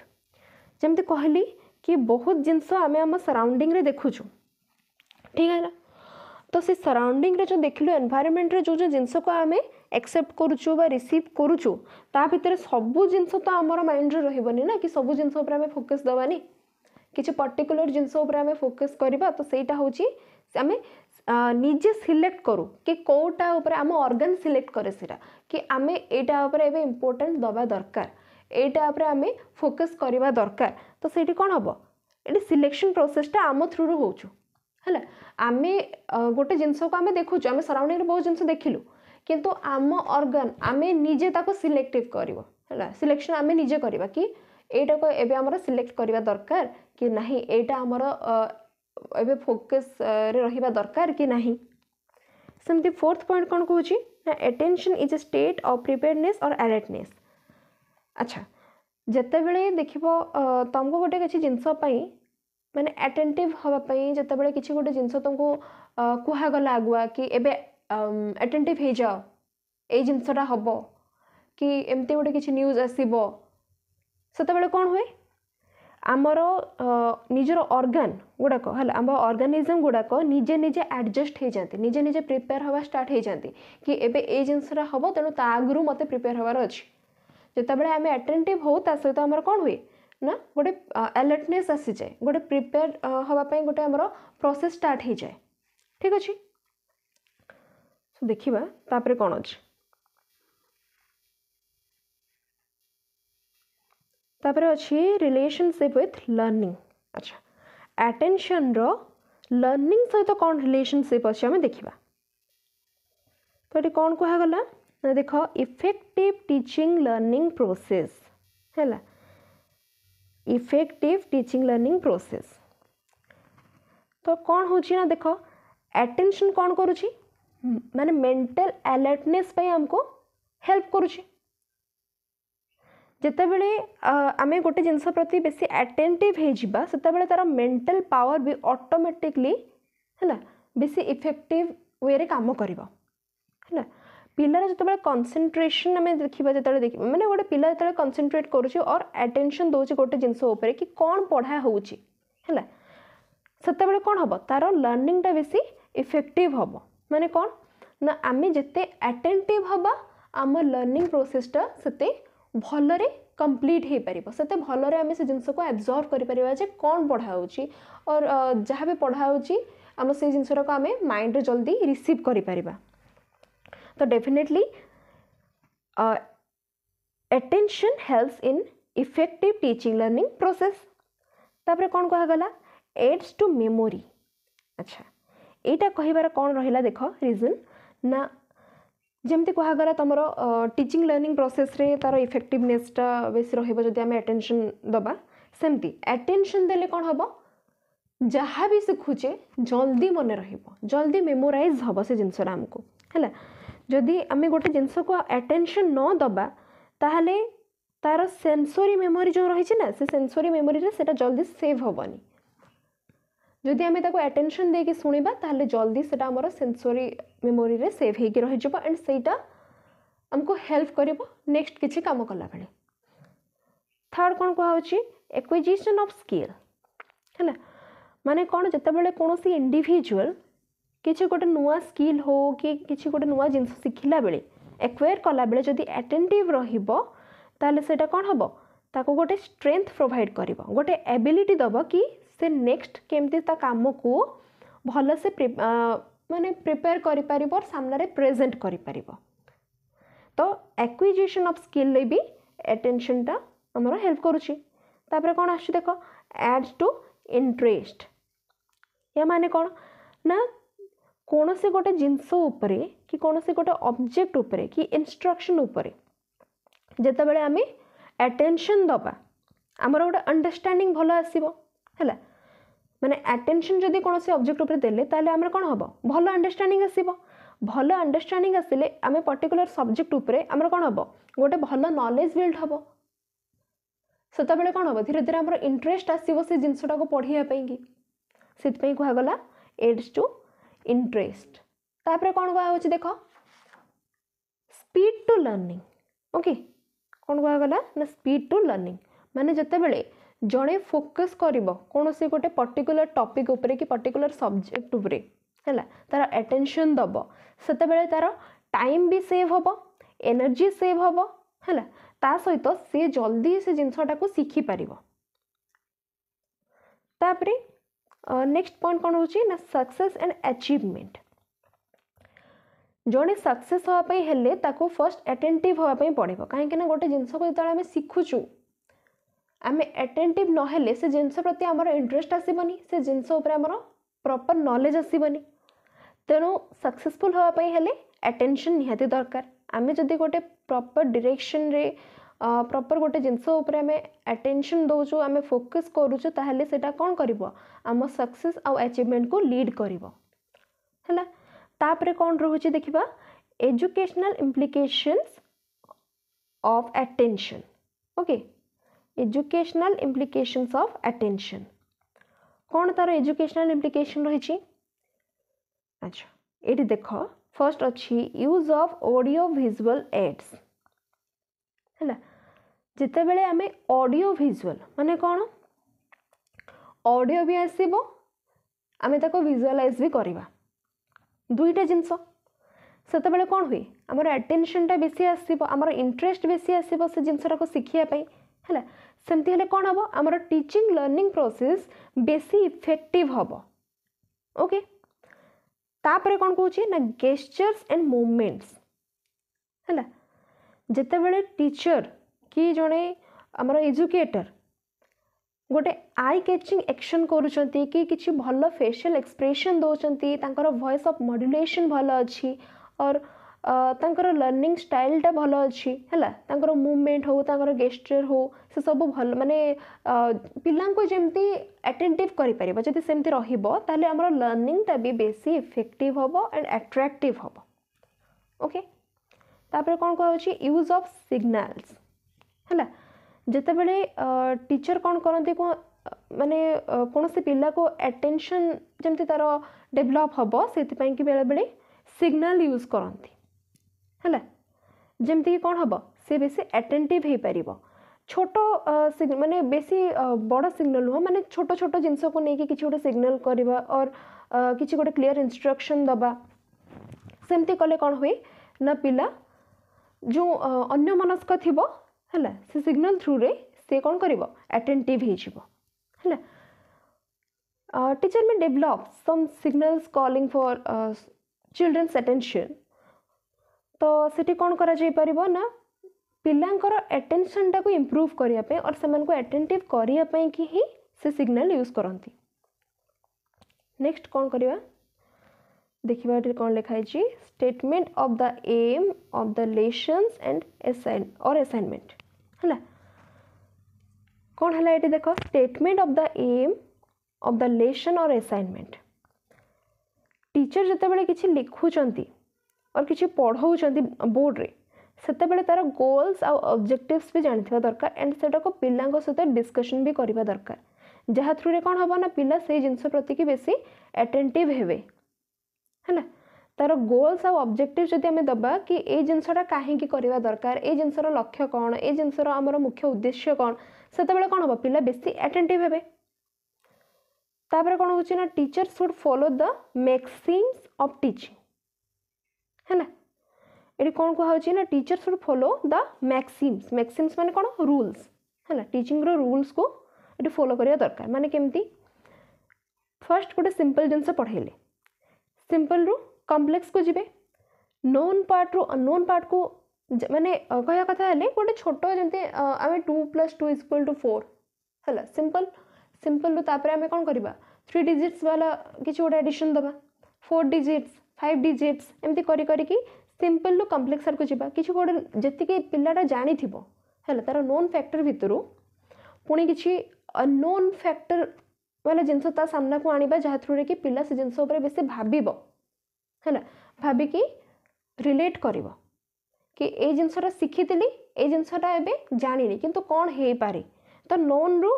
ଯେମିତି କହିଲି କି ବହୁତ ଜିନିଷ ଆମେ ଆମ ସରାଉଣ୍ଡିଂରେ ଦେଖୁଛୁ ଠିକ୍ ହେଲା ତ ସେ ସରାଉଣ୍ଡିଂରେ ଯେଉଁ ଦେଖିଲୁ ଏନଭାୟରମେଣ୍ଟରେ ଯେଉଁ ଯେଉଁ ଜିନିଷକୁ ଆମେ ଆକ୍ସେପ୍ଟ କରୁଛୁ ବା ରିସିଭ୍ କରୁଛୁ ତା ଭିତରେ ସବୁ ଜିନିଷ ତ ଆମର ମାଇଣ୍ଡରେ ରହିବନି ନା କି ସବୁ ଜିନିଷ ଉପରେ ଆମେ ଫୋକସ୍ ଦେବାନି କିଛି ପର୍ଟିକୁଲାର ଜିନିଷ ଉପରେ ଆମେ ଫୋକସ୍ କରିବା ତ ସେଇଟା ହେଉଛି ଆମେ ନିଜେ ସିଲେକ୍ଟ କରୁ କି କେଉଁଟା ଉପରେ ଆମ ଅର୍ଗାନ୍ ସିଲେକ୍ଟ କରେ ସେଇଟା କି ଆମେ ଏଇଟା ଉପରେ ଏବେ ଇମ୍ପୋର୍ଟାଣ୍ଟ ଦେବା ଦରକାର ଏଇଟା ଉପରେ ଆମେ ଫୋକସ୍ କରିବା ଦରକାର ତ ସେଇଠି କ'ଣ ହେବ ଏଠି ସିଲେକ୍ସନ୍ ପ୍ରୋସେସ୍ଟା ଆମ ଥ୍ରୁରୁ ହେଉଛୁ है आम गोटे जिनस को आम देखु आम सराउंडिंग बहुत जिन लु कितु आम अर्गान आम निजे सिलेक्टिव कर सिलेक्शन आम निजे कि यहीटा आम सिलेक्ट करवा दरकार कि ना यहाँ आम ए फोकस रहा दरकार कि ना सेमती फोर्थ पॉइंट कौन कह attention is a state of preparedness और आलर्टने अच्छा जिते बड़े देख तुमको गोटे कि जिनसपाई ମାନେ ଆଟେଣ୍ଟିଭ୍ ହେବା ପାଇଁ ଯେତେବେଳେ କିଛି ଗୋଟେ ଜିନିଷ ତୁମକୁ କୁହାଗଲା ଆଗୁଆ କି ଏବେ ଆଟେଣ୍ଟିଭ୍ ହେଇଯାଅ ଏଇ ଜିନିଷଟା ହେବ କି ଏମିତି ଗୋଟେ କିଛି ନ୍ୟୁଜ୍ ଆସିବ ସେତେବେଳେ କ'ଣ ହୁଏ ଆମର ନିଜର ଅର୍ଗାନ୍ ଗୁଡ଼ାକ ହେଲା ଆମ ଅର୍ଗାନିଜମ୍ ଗୁଡ଼ାକ ନିଜେ ନିଜେ ଆଡ଼ଜଷ୍ଟ ହେଇଯାନ୍ତି ନିଜେ ନିଜେ ପ୍ରିପେୟାର ହେବା ଷ୍ଟାର୍ଟ ହେଇଯାନ୍ତି କି ଏବେ ଏଇ ଜିନିଷଟା ହେବ ତେଣୁ ତା ଆଗରୁ ମୋତେ ପ୍ରିପେୟାର ହେବାର ଅଛି ଯେତେବେଳେ ଆମେ ଆଟେଣ୍ଟିଭ୍ ହେଉ ତା ସହିତ ଆମର କ'ଣ ହୁଏ ना गोटे आलर्टनेस आसी जाए गोटे प्रिपेयर हाँप गोटे प्रोसेस स्टार्ट हो जाए ठीक अच्छे देखा तापर कौन अच्छे तापर अच्छे रिलेसनशिप विथ लर्णिंग अच्छा आटेनसन रर्णिंग सहित तो कौन रिलेसनशिप अच्छे आम देखा तो ये कौन कहगला ना देख इफेक्टिव टीचिंग लर्णिंग प्रोसेस है इफेक्टिव टीचिंग लर्निंग प्रोसेस तो कौन हो देख एटेनसन कौन कर मैंने मेंटल आलर्टने आमको हेल्प करते आम गोटे जिनस प्रति बेस आटेटिव होते तार मेंटल पावर भी ऑटोमेटिकली है ना बेस इफेक्टिव वे रे काम करना पिलार जो कनसेनट्रेसन आम देखा जो देख मैंने गोटे पिला जो कनसेनट्रेट कर आटेनसन दौर गोटे जिनसर कि कौन पढ़ा होते कौन हम तार लर्णिंगटा बेस इफेक्टिव हम मैंने कौन ना आम जिते आटेटिव हम आम लर्णिंग प्रोसेसटा से भल कम्प्लीट हो पार से भल से जिनस को एब्जर्व करें कौन पढ़ाऊँगी और जहाँ भी पढ़ा हो जिनसा को आम माइंड जल्दी रिसीव करें तो definitely attention helps in effective teaching learning process ତାପରେ କ'ଣ କୁହାଗଲା ଏଡ୍ସ ଟୁ ମେମୋରି ଆଚ୍ଛା ଏଇଟା କହିବାର କ'ଣ ରହିଲା ଦେଖ ରିଜନ୍ ନା ଯେମିତି କୁହାଗଲା ତୁମର ଟିଚିଂ ଲର୍ଣ୍ଣିଂ ପ୍ରୋସେସ୍ରେ ତା'ର ଇଫେକ୍ଟିଭନେସ୍ଟା ବେଶୀ ରହିବ ଯଦି ଆମେ ଆଟେନସନ୍ ଦେବା ସେମିତି ଆଟେନସନ୍ ଦେଲେ କ'ଣ ହେବ ଯାହା ବି ଶିଖୁଛେ ଜଲ୍ଦି ମନେ ରହିବ ଜଲ୍ଦି ମେମୋରାଇଜ୍ ହେବ ସେ ଜିନିଷଟା ଆମକୁ ହେଲା ଯଦି ଆମେ ଗୋଟେ ଜିନିଷକୁ ଆଟେନସନ୍ ନ ଦେବା ତା'ହେଲେ ତା'ର ସେନ୍ସୋରି ମେମୋରି ଯେଉଁ ରହିଛି ନା ସେ ସେନ୍ସୋରି ମେମୋରିରେ ସେଇଟା ଜଲ୍ଦି ସେଭ୍ ହେବନି ଯଦି ଆମେ ତାକୁ ଆଟେନସନ୍ ଦେଇକି ଶୁଣିବା ତା'ହେଲେ ଜଲ୍ଦି ସେଇଟା ଆମର ସେନ୍ସୋରି ମେମୋରିରେ ସେଭ୍ ହେଇକି ରହିଯିବ ଆଣ୍ଡ ସେଇଟା ଆମକୁ ହେଲ୍ପ କରିବ ନେକ୍ସଟ କିଛି କାମ କଲାବେଳେ ଥାର୍ଡ଼ କ'ଣ କୁହାହେଉଛି ଏକ୍ୱିଜିସନ୍ ଅଫ୍ ସ୍କିଲ୍ ହେଲା ମାନେ କ'ଣ ଯେତେବେଳେ କୌଣସି ଇଣ୍ଡିଭିଜୁଆଲ୍ କିଛି ଗୋଟେ ନୂଆ ସ୍କିଲ୍ ହେଉ କି କିଛି ଗୋଟେ ନୂଆ ଜିନିଷ ଶିଖିଲା ବେଳେ ଏକ୍ୱେୟାର୍ କଲାବେଳେ ଯଦି ଆଟେଣ୍ଟିଭ୍ ରହିବ ତାହେଲେ ସେଇଟା କ'ଣ ହେବ ତାକୁ ଗୋଟେ ଷ୍ଟ୍ରେଙ୍ଥ ପ୍ରୋଭାଇଡ଼୍ କରିବ ଗୋଟେ ଏବିଲିଟି ଦେବ କି ସେ ନେକ୍ସଟ କେମିତି ତା କାମକୁ ଭଲସେ ମାନେ ପ୍ରିପେୟାର କରିପାରିବ ସାମ୍ନାରେ ପ୍ରେଜେଣ୍ଟ କରିପାରିବ ତ ଆକ୍ୱିଜିଏସନ୍ ଅଫ୍ ସ୍କିଲ୍ରେ ବି ଆଟେନସନ୍ଟା ଆମର ହେଲ୍ପ କରୁଛି ତାପରେ କ'ଣ ଆସୁଛି ଦେଖ ଆଡ୍ ଟୁ ଇଣ୍ଟରେଷ୍ଟ ୟା ମାନେ କ'ଣ ନା କୌଣସି ଗୋଟେ ଜିନିଷ ଉପରେ କି କୌଣସି ଗୋଟେ ଅବଜେକ୍ଟ ଉପରେ କି ଇନଷ୍ଟ୍ରକ୍ସନ୍ ଉପରେ ଯେତେବେଳେ ଆମେ ଆଟେନସନ୍ ଦେବା ଆମର ଗୋଟେ ଅଣ୍ଡରଷ୍ଟାଣ୍ଡିଂ ଭଲ ଆସିବ ହେଲା ମାନେ ଆଟେନସନ୍ ଯଦି କୌଣସି ଅବଜେକ୍ଟ ଉପରେ ଦେଲେ ତାହେଲେ ଆମର କ'ଣ ହେବ ଭଲ ଅଣ୍ଡରଷ୍ଟାଣ୍ଡିଂ ଆସିବ ଭଲ ଅଣ୍ଡରଷ୍ଟାଣ୍ଡିଂ ଆସିଲେ ଆମେ ପର୍ଟିକୁଲାର ସବଜେକ୍ଟ ଉପରେ ଆମର କ'ଣ ହେବ ଗୋଟେ ଭଲ ନଲେଜ୍ ବିଲ୍ଡ ହେବ ସେତେବେଳେ କ'ଣ ହେବ ଧୀରେ ଧୀରେ ଆମର ଇଣ୍ଟରେଷ୍ଟ ଆସିବ ସେ ଜିନିଷଟାକୁ ପଢ଼ିବା ପାଇଁକି ସେଥିପାଇଁ କୁହାଗଲା ଏଡ୍ସ ଟୁ ইন্টারেস্ট তাপরে କ'ଣ କୁହାହେଉଛି ଦେଖ ସ୍ପିଡ୍ ଟୁ ଲର୍ଣ୍ଣିଂ ଓକେ କ'ଣ କୁହାଗଲା ନା ସ୍ପିଡ୍ ଟୁ ଲର୍ଣ୍ଣିଂ ମାନେ ଯେତେବେଳେ ଜଣେ ଫୋକସ୍ କରିବ କୌଣସି ଗୋଟେ ପର୍ଟିକୁଲାର ଟପିକ୍ ଉପରେ କି ପର୍ଟିକୁଲାର ସବଜେକ୍ଟ ଉପରେ ହେଲା ତା'ର ଆଟେନସନ୍ ଦେବ ସେତେବେଳେ ତା'ର ଟାଇମ୍ ବି ସେଭ୍ ହେବ ଏନର୍ଜି ସେଭ୍ ହେବ ହେଲା ତା ସହିତ ସିଏ ଜଲ୍ଦି ସେ ଜିନିଷଟାକୁ ଶିଖିପାରିବ ତାପରେ ନେକ୍ସଟ ପଏଣ୍ଟ କ'ଣ ହେଉଛି ନା ସକ୍ସେସ୍ ଆଣ୍ଡ ଆଚିଭମେଣ୍ଟ ଜଣେ ସକ୍ସେସ୍ ହେବା ପାଇଁ ହେଲେ ତାକୁ ଫାର୍ଷ୍ଟ ଆଟେଣ୍ଟିଭ୍ ହେବା ପାଇଁ ପଡ଼ିବ କାହିଁକିନା ଗୋଟେ ଜିନିଷକୁ ଯେତେବେଳେ ଆମେ ଶିଖୁଛୁ ଆମେ ଆଟେଣ୍ଟିଭ୍ ନହେଲେ ସେ ଜିନିଷ ପ୍ରତି ଆମର ଇଣ୍ଟରେଷ୍ଟ ଆସିବନି ସେ ଜିନିଷ ଉପରେ ଆମର ପ୍ରପର୍ ନଲେଜ୍ ଆସିବନି ତେଣୁ ସକ୍ସେସଫୁଲ୍ ହେବା ପାଇଁ ହେଲେ ଆଟେନସନ୍ ନିହାତି ଦରକାର ଆମେ ଯଦି ଗୋଟେ ପ୍ରପର୍ ଡିରେକ୍ସନ୍ରେ ପ୍ରପର୍ ଗୋଟେ ଜିନିଷ ଉପରେ ଆମେ ଆଟେନସନ୍ ଦେଉଛୁ ଆମେ ଫୋକସ୍ କରୁଛୁ ତା'ହେଲେ ସେଇଟା କ'ଣ କରିବ ଆମ ସକ୍ସେସ୍ ଆଉ ଆଚିଭମେଣ୍ଟକୁ ଲିଡ଼୍ କରିବ ହେଲା ତାପରେ କ'ଣ ରହୁଛି ଦେଖିବା educational implications of attention okay educational implications of attention କ'ଣ ତା'ର ଏଜୁକେଶନାଲ୍ ଇମ୍ପ୍ଲିକେସନ୍ ରହିଛି ଆଚ୍ଛା ଏଠି ଦେଖ ଫାର୍ଷ୍ଟ ଅଛି use of audio visual aids ହେଲା जितेबले आम अडियो भिजुआल मान कौन ऑडियो भी आसब आम भिजुआलाइज भी करवा दुईटा जिनस से कौन हुए आम एटेनसन टा बेस आसमर इंटरेस्ट बेसी आस जिनसा को शिखापी है सेमती हेल्ले कौन हम आम टीचिंग लर्णिंग प्रोसेस बेसी इफेक्टिव हम ओके तापर कौन कौन ना गेस्चर्स एंड मुमेन्ट्स है जिते टीचर କି ଜଣେ ଆମର ଏଜୁକେଟର୍ ଗୋଟେ ଆଇ କ୍ୟାଚିଂ ଆକ୍ସନ୍ କରୁଛନ୍ତି କି କିଛି ଭଲ ଫେସିଆଲ୍ ଏକ୍ସପ୍ରେସନ୍ ଦେଉଛନ୍ତି ତାଙ୍କର ଭଏସ୍ ଅଫ୍ ମଡ୍ୟୁଲେସନ୍ ଭଲ ଅଛି ଅର୍ ତାଙ୍କର ଲର୍ଣ୍ଣିଂ ଷ୍ଟାଇଲ୍ଟା ଭଲ ଅଛି ହେଲା ତାଙ୍କର ମୁଭମେଣ୍ଟ ହଉ ତାଙ୍କର ଗେଷ୍ଟର୍ ହଉ ସେସବୁ ଭଲ ମାନେ ପିଲାଙ୍କୁ ଯେମିତି ଆଟେଣ୍ଟିଭ୍ କରିପାରିବ ଯଦି ସେମିତି ରହିବ ତାହେଲେ ଆମର ଲର୍ଣ୍ଣିଂଟା ବି ବେଶୀ ଇଫେକ୍ଟିଭ୍ ହେବ ଆଣ୍ଡ ଆଟ୍ରାକ୍ଟିଭ୍ ହେବ ଓକେ ତାପରେ କ'ଣ କୁହାହେଉଛି ୟୁଜ୍ ଅଫ୍ ସିଗ୍ନାଲ୍ସ है जिते टीचर कौन करती मानने कौन से पिला को अटेंशन जमी तार डेभलप हम से बेले बेले सिग्नाल यूज करती है जमती कि कौन हम सी बेस आटेटिव हो पार छोट मानने बेस बड़ सिग्नाल हो मैंने छोट छोट जिन को लेकिन गोटे सिग्नाल करवा और किसी गोटे क्लीयर इनस्ट्रक्शन दबा सेमती कले कौन हुए ना पिला जो अन्न मनस्क थी है से सिग्नल थ्रु रे सी कौन कर आटेटिव teacher may develop some signals calling for children's attention तो सीटी कौन कर पिलांर एटेनसन टाक इम्प्रूव करने और से आटेटिव करने कि ही से सिग्नल यूज करती नेक्स्ट कौन करवा देखा कौन लिखाई statement of the aim of the lessons and assign और असाइनमेंट कौन है ये देख statement of the aim of the lesson और एसाइनमेंट टीचर जो कि लिखुं और कि पढ़ाऊँ बोर्ड बोर्ड्रे से तार गोल्स आब्जेक्टिवस भी जानवा दरकार एंड से पिला सहित डिस्कसन भी करवा दरकार जहाँ थ्रुए कौन हम ना पिला से जिनस प्रति बेस आटेटिव है ना तार गोल्स आब्जेक्टिव जब आम दबा कि ये जिनसटा कहीं दरकार ये जिनसर लक्ष्य कौन ये जिनसर आम मुख्य उद्देश्य कौन से कौन हम पिला बेस आटेटिव हे तापर कौन हो teacher should follow the maxims of teaching है ना ये कौन कहुची ना teacher should follow the maxims maxims मान कौन रूल्स है ना टीचिंग रूल्स को ये फॉलो करा दरकार मानते केमती फर्स्ट गोटे सिंपल जिनस पढ़ेले सिंपल रू कम्प्लेक्स को जी known part to unknown part को मैंने कह कथा गोटे छोट जमी आम two plus two is equal to four है सिंपल सिंपल रूप आम कौन करवा थ्री डिजिट्स वाला किसी गोटे एडिशन दबा फोर डिजिट्स फाइव डिजिट्स एमती करपल रू कम्प्लेक्स आड़ को जी कि गोटे जी पाटा जाणी थी है तार नोन फैक्टर भितर पुणी किसी अनोन फैक्टर वाला जिनस को आने जहाँ थ्रुरी कि पिला से जिनस भाव ହେଲା ଭାବିକି ରିଲେଟ୍ କରିବ କି ଏଇ ଜିନିଷଟା ଶିଖିଥିଲି ଏଇ ଜିନିଷଟା ଏବେ ଜାଣିନି କିନ୍ତୁ କ'ଣ ହେଇପାରେ ତ ନୋନ୍ରୁ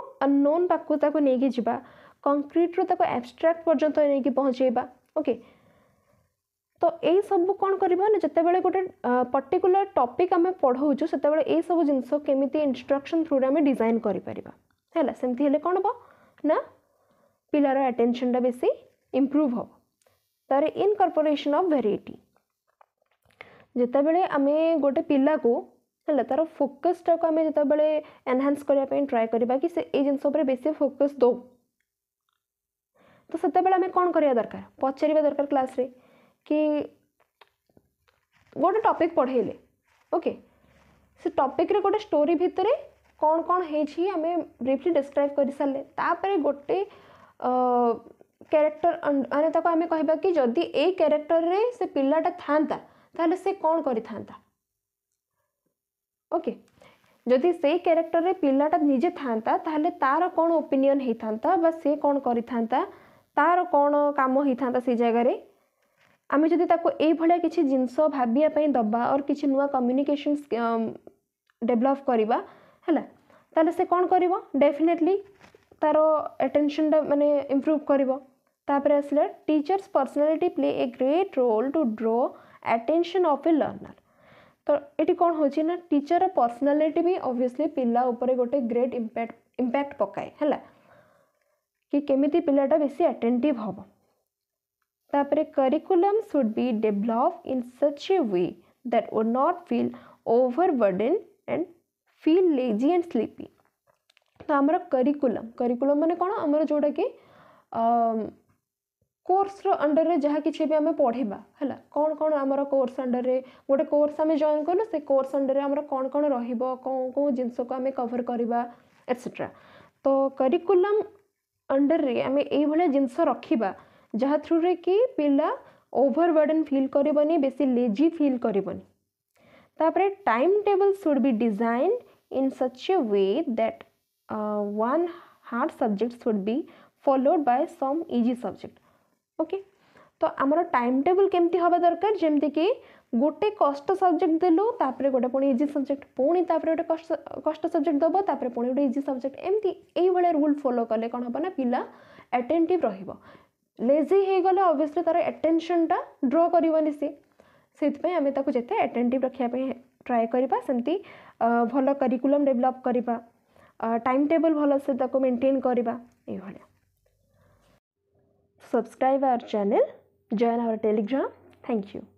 ନୋନ୍ ପାଖକୁ ତାକୁ ନେଇକି ଯିବା କଂକ୍ରିଟ୍ରୁ ତାକୁ ଆବଷ୍ଟ୍ରାକ୍ଟ ପର୍ଯ୍ୟନ୍ତ ନେଇକି ପହଞ୍ଚେଇବା ଓକେ ତ ଏଇସବୁ କ'ଣ କରିବା ନା ଯେତେବେଳେ ଗୋଟେ ପର୍ଟିକୁଲାର ଟପିକ୍ ଆମେ ପଢ଼ଉଛୁ ସେତେବେଳେ ଏଇସବୁ ଜିନିଷ କେମିତି ଇନଷ୍ଟ୍ରକ୍ସନ୍ ଥ୍ରୁରେ ଆମେ ଡିଜାଇନ୍ କରିପାରିବା ହେଲା ସେମିତି ହେଲେ କ'ଣ ହେବ ନା ପିଲାର ଆଟେନସନ୍ଟା ବେଶୀ ଇମ୍ପ୍ରୁଭ୍ ହେବ तार इनकर्पोरेसन अफ भेराइट जिते आम गोटे पिला को है तार फोकसटा को आम जो एनहांस करने ट्राए करवा कि जिन बेस फोकस दौ तो से आम कौन करवा दरकार पचार दरकार क्लास रे कि गोटे टपिक पढ़ेले ओके से टॉपिक रे गोटे स्टोरी भितर कौन कौन हो ब्रिफली डिस्क्राइब कर सारे तापर गोटे क्यारेक्टर मैंने आम कह कि जदि ये क्यारेक्टर में से पाटा था तेल कौन कर ओके जदि से क्यारेक्टर में पाटा निजे था तार कौन ओपिनियन होता से कौन कर तार कौन कम होता से जगह आम जदिता ये किसी जिनस भाविया दबा और किसी नुआ कम्युनिकेशन डेभलप करवा है से कौन कर डेफिनेटली तार एटेनसन मानने इम्प्रुव कर ତାପରେ ଆସିଲା teacher's personality play a great role to draw attention of a learner ତ ଏଠି କ'ଣ ହେଉଛି ନା ଟିଚର୍ର ପର୍ସନାଲିଟି ବି ଅବଭିୟସ୍ଲି ପିଲା ଉପରେ ଗୋଟେ ଗ୍ରେଟ୍ ଇମ୍ପାକ୍ଟ ଇମ୍ପାକ୍ଟ ପକାଏ ହେଲା କି କେମିତି ପିଲାଟା ବେଶୀ ଆଟେଣ୍ଟିଭ୍ ହେବ ତାପରେ curriculum should be develop in such a way that ଓ not feel over burden and feel lazy and sleepy ତ ଆମର କରିକୁଲମ୍ କରିକୁଲମ୍ ମାନେ କ'ଣ ଆମର ଯେଉଁଟାକି कोर्स अंडर में जहाँ कि पढ़ा है कौन कौन आम कोर्स अंडर में गोटे कोर्स आम जॉन कलु से कोर्स अंडर में आम कौन कौन रोन कौ जिनस को आम कभर करवा एटसेट्रा तो करिकुलम अंडर में आम ये जिनस रखा जहाँ थ्रुए कि पिला ओभर वर्डन फिल कर बेस लेजी फिल कर टाइम टेबल सुड भी design in such a way that one hard subject should भी followed by some easy subject okay ତ ଆମର ଟାଇମ୍ ଟେବୁଲ୍ କେମିତି ହେବା ଦରକାର ଯେମିତିକି ଗୋଟେ କଷ୍ଟ ସବଜେକ୍ଟ ଦେଲୁ ତାପରେ ଗୋଟେ ପୁଣି ଇଜି ସବଜେକ୍ଟ ପୁଣି ତାପରେ ଗୋଟେ କଷ୍ଟ କଷ୍ଟ ସବଜେକ୍ଟ ଦେବ ତାପରେ ପୁଣି ଗୋଟେ ଇଜି ସବଜେକ୍ଟ ଏମିତି ଏଇଭଳିଆ ରୁଲ୍ ଫଲୋ କଲେ କ'ଣ ହେବ ନା ପିଲା ଆଟେଣ୍ଟିଭ୍ ରହିବ ଲେଜି ହେଇଗଲେ ଅବଭିୟସ୍ଲି ତା'ର ଆଟେନସନ୍ଟା ଡ୍ର କରିବନି ସିଏ ସେଇଥିପାଇଁ ଆମେ ତାକୁ ଯେତେ ଆଟେଣ୍ଟିଭ୍ ରଖିବା ପାଇଁ ଟ୍ରାଏ କରିବା ସେମିତି ଭଲ କରିକୁଲମ୍ ଡେଭଲପ୍ କରିବା ଟାଇମ୍ ଟେବୁଲ୍ ଭଲସେ ତାକୁ ମେଣ୍ଟେନ୍ କରିବା ଏଇଭଳିଆ subscribe our channel, join our telegram. Thank you.